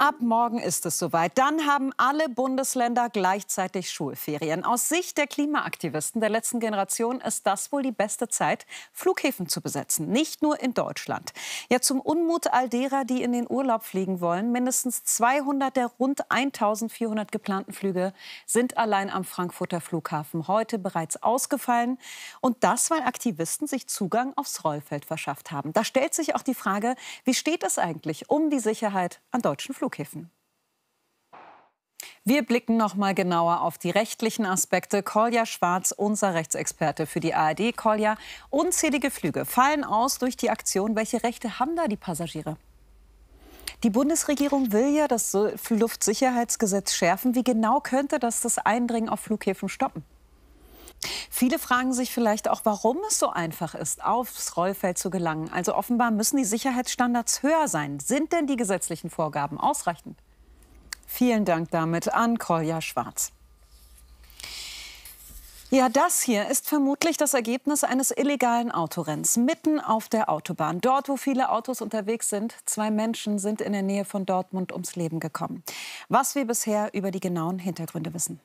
Ab morgen ist es soweit. Dann haben alle Bundesländer gleichzeitig Schulferien. Aus Sicht der Klimaaktivisten der letzten Generation ist das wohl die beste Zeit, Flughäfen zu besetzen. Nicht nur in Deutschland. Ja, zum Unmut all derer, die in den Urlaub fliegen wollen. Mindestens 200 der rund 1400 geplanten Flüge sind allein am Frankfurter Flughafen heute bereits ausgefallen. Und das, weil Aktivisten sich Zugang aufs Rollfeld verschafft haben. Da stellt sich auch die Frage, wie steht es eigentlich um die Sicherheit an deutschen Flughäfen? Flughäfen. Wir blicken noch mal genauer auf die rechtlichen Aspekte. Kolja Schwarz, unser Rechtsexperte für die ARD. Kolja, unzählige Flüge fallen aus durch die Aktion. Welche Rechte haben da die Passagiere? Die Bundesregierung will ja das Luftsicherheitsgesetz schärfen. Wie genau könnte das das Eindringen auf Flughäfen stoppen? Viele fragen sich vielleicht auch, warum es so einfach ist, aufs Rollfeld zu gelangen. Also offenbar müssen die Sicherheitsstandards höher sein. Sind denn die gesetzlichen Vorgaben ausreichend? Vielen Dank damit an Kolja Schwarz. Ja, das hier ist vermutlich das Ergebnis eines illegalen Autorenns mitten auf der Autobahn. Dort, wo viele Autos unterwegs sind, zwei Menschen sind in der Nähe von Dortmund ums Leben gekommen. Was wir bisher über die genauen Hintergründe wissen.